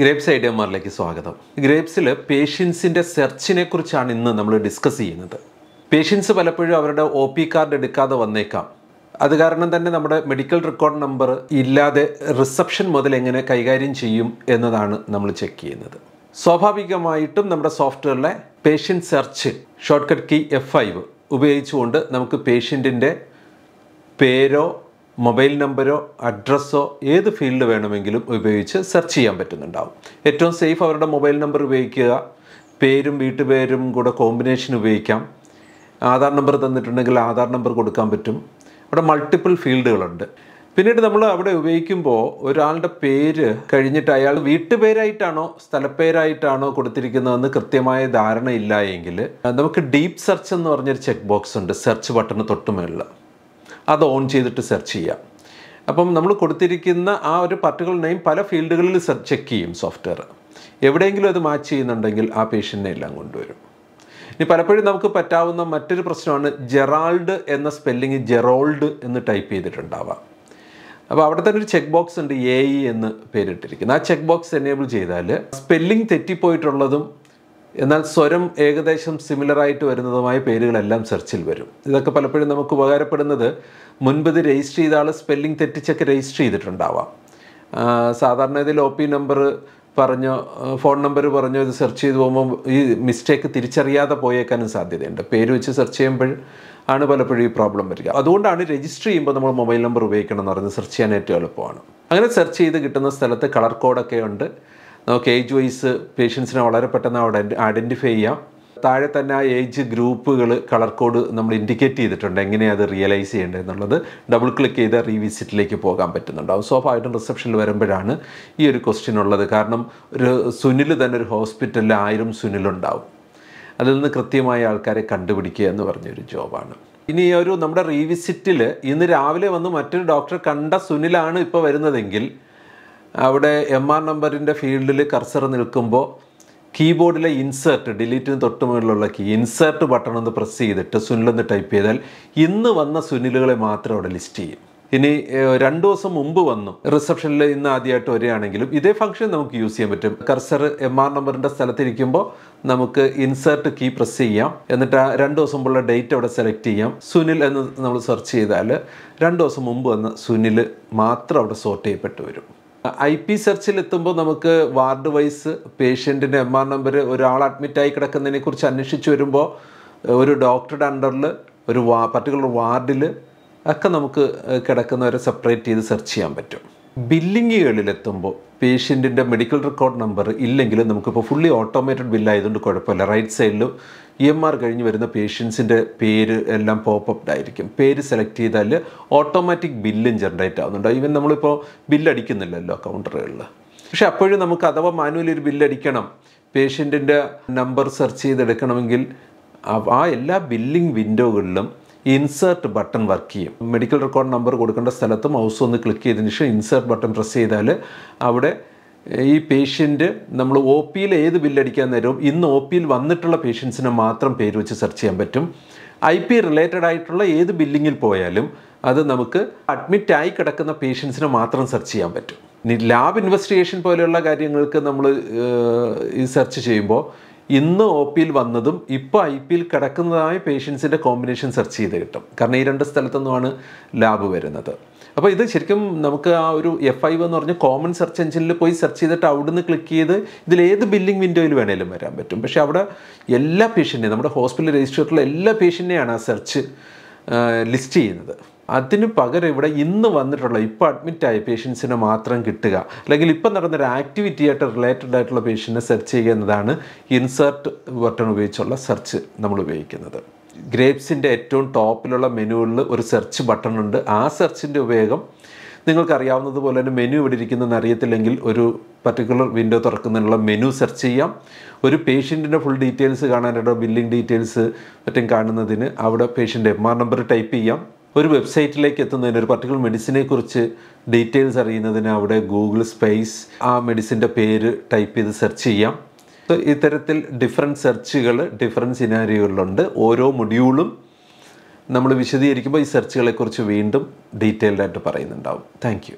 grapes ഐഡിയമാരിലേക്ക് സ്വാഗതം ഗ്രേപ്സിൽ പേഷ്യൻസിൻ്റെ സെർച്ചിനെ കുറിച്ചാണ് ഇന്ന് നമ്മൾ ഡിസ്കസ് ചെയ്യുന്നത് പേഷ്യൻസ് പലപ്പോഴും അവരുടെ ഒ പി കാർഡ് എടുക്കാതെ വന്നേക്കാം അത് കാരണം തന്നെ നമ്മുടെ മെഡിക്കൽ റെക്കോർഡ് നമ്പർ ഇല്ലാതെ റിസപ്ഷൻ മുതൽ എങ്ങനെ കൈകാര്യം ചെയ്യും എന്നതാണ് നമ്മൾ ചെക്ക് ചെയ്യുന്നത് സ്വാഭാവികമായിട്ടും നമ്മുടെ സോഫ്റ്റ്വെയറിലെ patient search shortcut key F five ഉപയോഗിച്ചുകൊണ്ട് നമുക്ക് പേഷ്യൻറ്റിൻ്റെ പേരോ മൊബൈൽ നമ്പരോ അഡ്രസ്സോ ഏത് ഫീൽഡ് വേണമെങ്കിലും ഉപയോഗിച്ച് സെർച്ച് ചെയ്യാൻ പറ്റുന്നുണ്ടാവും ഏറ്റവും സേഫ് അവരുടെ മൊബൈൽ നമ്പർ ഉപയോഗിക്കുക പേരും വീട്ടുപേരും കൂടെ കോമ്പിനേഷൻ ഉപയോഗിക്കാം ആധാർ നമ്പർ തന്നിട്ടുണ്ടെങ്കിൽ ആധാർ നമ്പർ കൊടുക്കാൻ പറ്റും അവിടെ മൾട്ടിപ്പിൾ ഫീൽഡുകളുണ്ട് പിന്നീട് നമ്മൾ അവിടെ ഉപയോഗിക്കുമ്പോൾ ഒരാളുടെ പേര് കഴിഞ്ഞിട്ട് അയാൾ വീട്ടുപേരായിട്ടാണോ സ്ഥലപ്പേരായിട്ടാണോ കൊടുത്തിരിക്കുന്നതെന്ന് കൃത്യമായ ധാരണ ഇല്ല എങ്കിൽ നമുക്ക് ഡീപ്പ് സെർച്ച് എന്ന് പറഞ്ഞൊരു ചെക്ക് ബോക്സ് ഉണ്ട് സെർച്ച് ബട്ടണ് തൊട്ടുമേളിൽ അത് ഓൺ ചെയ്തിട്ട് സെർച്ച് ചെയ്യാം അപ്പം നമ്മൾ കൊടുത്തിരിക്കുന്ന ആ ഒരു പർട്ടിക്കുലർ നെയിം പല ഫീൽഡുകളിൽ ചെക്ക് ചെയ്യും സോഫ്റ്റ്വെയർ എവിടെയെങ്കിലും അത് മാച്ച് ചെയ്യുന്നുണ്ടെങ്കിൽ ആ പേഷ്യൻ്റിനെ എല്ലാം കൊണ്ടുവരും ഇനി പലപ്പോഴും നമുക്ക് പറ്റാവുന്ന മറ്റൊരു പ്രശ്നമാണ് ജെറാൾഡ് എന്ന സ്പെല്ലിങ് ജെറോൾഡ് എന്ന് ടൈപ്പ് ചെയ്തിട്ടുണ്ടാവാം അപ്പോൾ അവിടെ തന്നെ ഒരു ചെക്ക് ബോക്സ് ഉണ്ട് എ ഇ e എന്ന് പേരിട്ടിരിക്കുന്നത് ആ ചെക്ക് ബോക്സ് എനേബിൾ ചെയ്താൽ സ്പെല്ലിംഗ് തെറ്റിപ്പോയിട്ടുള്ളതും എന്നാൽ സ്വരം ഏകദേശം സിമിലറായിട്ട് വരുന്നതുമായ പേരുകളെല്ലാം സെർച്ചിൽ വരും ഇതൊക്കെ പലപ്പോഴും നമുക്ക് ഉപകാരപ്പെടുന്നത് മുൻപ് രജിസ്റ്റർ ചെയ്ത ആൾ സ്പെല്ലിംഗ് തെറ്റിച്ചൊക്കെ രജിസ്റ്റർ ചെയ്തിട്ടുണ്ടാവാം സാധാരണ ഇതിൽ ഒ പി നമ്പർ പറഞ്ഞോ ഫോൺ നമ്പർ പറഞ്ഞോ ഇത് സെർച്ച് ചെയ്ത് പോകുമ്പോൾ ഈ മിസ്റ്റേക്ക് തിരിച്ചറിയാതെ പോയേക്കാനും സാധ്യതയുണ്ട് പേര് വെച്ച് സെർച്ച് ചെയ്യുമ്പോൾ ആണ് പലപ്പോഴും ഈ പ്രോബ്ലം വരിക അതുകൊണ്ടാണ് രജിസ്റ്റർ ചെയ്യുമ്പോൾ നമ്മൾ മൊബൈൽ നമ്പർ ഉപയോഗിക്കണം എന്ന് പറയുന്നത് സെർച്ച് ചെയ്യാൻ ഏറ്റവും എളുപ്പമാണ് അങ്ങനെ സെർച്ച് ചെയ്ത് കിട്ടുന്ന സ്ഥലത്ത് കളർ കോഡൊക്കെ ഉണ്ട് നമുക്ക് ഏജ് വൈസ് പേഷ്യൻസിനെ വളരെ പെട്ടെന്ന് അവിടെ ഐഡൻറ്റിഫൈ ചെയ്യാം താഴെ തന്നെ ആ ഏജ് ഗ്രൂപ്പുകൾ കളർ കോഡ് നമ്മൾ ഇൻഡിക്കേറ്റ് ചെയ്തിട്ടുണ്ട് എങ്ങനെയാണ് അത് റിയലൈസ് ചെയ്യേണ്ടത് എന്നുള്ളത് ഡബിൾ ക്ലിക്ക് ചെയ്ത് റീവിസിറ്റിലേക്ക് പോകാൻ പറ്റുന്നുണ്ടാവും സ്വാഭാവികമായിട്ടും റിസപ്ഷനിൽ വരുമ്പോഴാണ് ഈ ഒരു ക്വസ്റ്റ്യൻ ഉള്ളത് കാരണം ഒരു സുനിൽ തന്നെ ഒരു ഹോസ്പിറ്റലിൽ ആയിരം സുനിലുണ്ടാവും അതിൽ നിന്ന് കൃത്യമായ ആൾക്കാരെ കണ്ടുപിടിക്കുക എന്ന് പറഞ്ഞൊരു ജോബാണ് ഇനി ഒരു നമ്മുടെ റീവിസിറ്റിൽ ഇന്ന് രാവിലെ വന്ന് മറ്റൊരു ഡോക്ടറെ കണ്ട സുനിലാണ് ഇപ്പോൾ വരുന്നതെങ്കിൽ അവിടെ എം ആർ നമ്പറിൻ്റെ ഫീൽഡിൽ കർസർ നിൽക്കുമ്പോൾ കീബോർഡിലെ ഇൻസേർട്ട് ഡിലീറ്റിന് തൊട്ട് മുകളിലുള്ള കീ ഇൻസേർട്ട് ബട്ടൺ ഒന്ന് പ്രസ് ചെയ്തിട്ട് സുനിലൊന്ന് ടൈപ്പ് ചെയ്താൽ ഇന്ന് വന്ന സുനിലുകളെ മാത്രം അവിടെ ലിസ്റ്റ് ചെയ്യും ഇനി രണ്ടു ദിവസം മുമ്പ് വന്നു റിസപ്ഷനിൽ ഇന്ന് ആദ്യമായിട്ട് വരികയാണെങ്കിലും ഇതേ ഫംഗ്ഷൻ നമുക്ക് യൂസ് ചെയ്യാൻ പറ്റും കർസർ എം ആർ നമ്പറിൻ്റെ സ്ഥലത്തിരിക്കുമ്പോൾ നമുക്ക് ഇൻസേർട്ട് കീ പ്രസ് ചെയ്യാം എന്നിട്ട് ആ രണ്ട് ദിവസം മുമ്പുള്ള ഡേറ്റ് അവിടെ സെലക്ട് ചെയ്യാം സുനിൽ എന്ന് നമ്മൾ സെർച്ച് ചെയ്താൽ രണ്ട് ദിവസം മുമ്പ് വന്ന സുനിൽ മാത്രം അവിടെ സോർട്ട് ചെയ്യപ്പെട്ടു വരും ഐ പി സെർച്ചിൽ എത്തുമ്പോൾ നമുക്ക് വാർഡ് വൈസ് പേഷ്യൻറ്റിൻ്റെ എം ആർ നമ്പർ ഒരാൾ അഡ്മിറ്റായി കിടക്കുന്നതിനെ കുറിച്ച് അന്വേഷിച്ച് വരുമ്പോൾ ഒരു ഡോക്ടറുടെ അണ്ടറിൽ ഒരു വാ പർട്ടിക്കുലർ വാർഡിൽ ഒക്കെ നമുക്ക് കിടക്കുന്നവരെ സെപ്പറേറ്റ് ചെയ്ത് സെർച്ച് ചെയ്യാൻ പറ്റും ബില്ലിങ്ങുകളിലെത്തുമ്പോൾ പേഷ്യൻറ്റിൻ്റെ മെഡിക്കൽ റെക്കോർഡ് നമ്പർ ഇല്ലെങ്കിലും നമുക്കിപ്പോൾ ഫുള്ളി ഓട്ടോമേറ്റഡ് ബില്ലായതുകൊണ്ട് കുഴപ്പമില്ല റൈറ്റ് സൈഡിൽ ഇ എം ആർ കഴിഞ്ഞ് വരുന്ന പേഷ്യൻസിൻ്റെ പേര് എല്ലാം പോപ്പപ്ഡ് ആയിരിക്കും പേര് സെലക്ട് ചെയ്താൽ ഓട്ടോമാറ്റിക് ബില്ലും ജനറേറ്റ് ആവുന്നുണ്ട് ഈവൻ നമ്മളിപ്പോൾ ബില്ലടിക്കുന്നില്ലല്ലോ കൗണ്ടറുകളിൽ പക്ഷെ അപ്പോഴും നമുക്ക് അഥവാ മാനുവലി ഒരു ബില്ലടിക്കണം പേഷ്യൻറ്റിൻ്റെ നമ്പർ സെർച്ച് ചെയ്തെടുക്കണമെങ്കിൽ ആ എല്ലാ ബില്ലിംഗ് വിൻഡോകളിലും ഇൻസേർട്ട് ബട്ടൺ വർക്ക് ചെയ്യും മെഡിക്കൽ റെക്കോർഡ് നമ്പർ കൊടുക്കേണ്ട സ്ഥലത്ത് മൗസ് ഒന്ന് ക്ലിക്ക് ചെയ്തതിന് ശേഷം ഇൻസേർട്ട് ബട്ടൺ പ്രസ് ചെയ്താൽ അവിടെ ഈ പേഷ്യൻ്റ് നമ്മൾ ഒ പിയിൽ ഏത് ബില്ലടിക്കാൻ നേരവും ഇന്ന് ഒ പിയിൽ വന്നിട്ടുള്ള പേഷ്യൻസിനെ മാത്രം പേര് വെച്ച് സെർച്ച് ചെയ്യാൻ പറ്റും ഐ പി റിലേറ്റഡ് ആയിട്ടുള്ള ഏത് ബില്ലിങ്ങിൽ പോയാലും അത് നമുക്ക് അഡ്മിറ്റ് ആയി കിടക്കുന്ന പേഷ്യൻസിനെ മാത്രം സെർച്ച് ചെയ്യാൻ പറ്റും ഇനി ലാബ് ഇൻവെസ്റ്റിഗേഷൻ പോലെയുള്ള കാര്യങ്ങൾക്ക് നമ്മൾ ഈ സെർച്ച് ചെയ്യുമ്പോൾ ഇന്ന് ഒ പിയിൽ വന്നതും ഇപ്പോൾ ഐ പിയിൽ കിടക്കുന്നതായ പേഷ്യൻസിൻ്റെ കോമ്പിനേഷൻ സെർച്ച് ചെയ്ത് കിട്ടും കാരണം ഈ രണ്ട് സ്ഥലത്തു നിന്നുമാണ് ലാബ് വരുന്നത് അപ്പോൾ ഇത് ശരിക്കും നമുക്ക് ആ ഒരു എഫ് ഐ എന്ന് പറഞ്ഞ കോമൺ സെർച്ച് എഞ്ചിനിൽ പോയി സെർച്ച് ചെയ്തിട്ട് അവിടുന്ന് ക്ലിക്ക് ചെയ്ത് ഇതിൽ ഏത് ബില്ലിംഗ് വിൻഡോയിൽ വേണേലും വരാൻ പറ്റും പക്ഷേ അവിടെ എല്ലാ പേഷ്യൻ്റെയും നമ്മുടെ ഹോസ്പിറ്റൽ രജിസ്റ്ററിലുള്ള എല്ലാ പേഷ്യൻ്റെയാണ് ആ സെർച്ച് ലിസ്റ്റ് ചെയ്യുന്നത് അതിന് പകരം ഇവിടെ ഇന്ന് വന്നിട്ടുള്ള ഇപ്പോൾ അഡ്മിറ്റായ പേഷ്യൻസിനെ മാത്രം കിട്ടുക അല്ലെങ്കിൽ ഇപ്പം നടന്നൊരു ആയിട്ട് റിലേറ്റഡ് ആയിട്ടുള്ള പേഷ്യൻറ്റിനെ സെർച്ച് ചെയ്യുക എന്നതാണ് ഇൻസേർട്ട് ബട്ടൺ ഉപയോഗിച്ചുള്ള സെർച്ച് നമ്മൾ ഉപയോഗിക്കുന്നത് ഗ്രേപ്സിൻ്റെ ഏറ്റവും ടോപ്പിലുള്ള മെനുവിൽ ഒരു സെർച്ച് ബട്ടൺ ഉണ്ട് ആ സെർച്ചിൻ്റെ ഉപയോഗം നിങ്ങൾക്കറിയാവുന്നതുപോലെ തന്നെ മെനു ഇവിടെ ഇരിക്കുന്നതെന്ന് അറിയത്തില്ലെങ്കിൽ ഒരു പർട്ടിക്കുലർ വിൻഡോ തുറക്കുന്നതിനുള്ള മെനു സെർച്ച് ചെയ്യാം ഒരു പേഷ്യൻറ്റിൻ്റെ ഫുൾ ഡീറ്റെയിൽസ് കാണാനായിട്ട് ബില്ലിംഗ് ഡീറ്റെയിൽസ് മറ്റും കാണുന്നതിന് അവിടെ patient M R number type ചെയ്യാം ഒരു വെബ്സൈറ്റിലേക്ക് എത്തുന്നതിന് ഒരു പർട്ടിക്കുലർ മെഡിസിനെ കുറിച്ച് ഡീറ്റെയിൽസ് അറിയുന്നതിന് അവിടെ ഗൂഗിൾ സ്പേസ് ആ മെഡിസിൻ്റെ പേര് ടൈപ്പ് ചെയ്ത് സെർച്ച് ചെയ്യാം സോ ഇത്തരത്തിൽ ഡിഫറെൻറ്റ് സെർച്ചുകൾ ഡിഫറെൻറ്റ് സിനാരിയോകളിലുണ്ട് ഓരോ മൊഡ്യൂളും നമ്മൾ വിശദീകരിക്കുമ്പോൾ ഈ സെർച്ചുകളെക്കുറിച്ച് വീണ്ടും ഡീറ്റെയിൽഡായിട്ട് പറയുന്നുണ്ടാവും താങ്ക്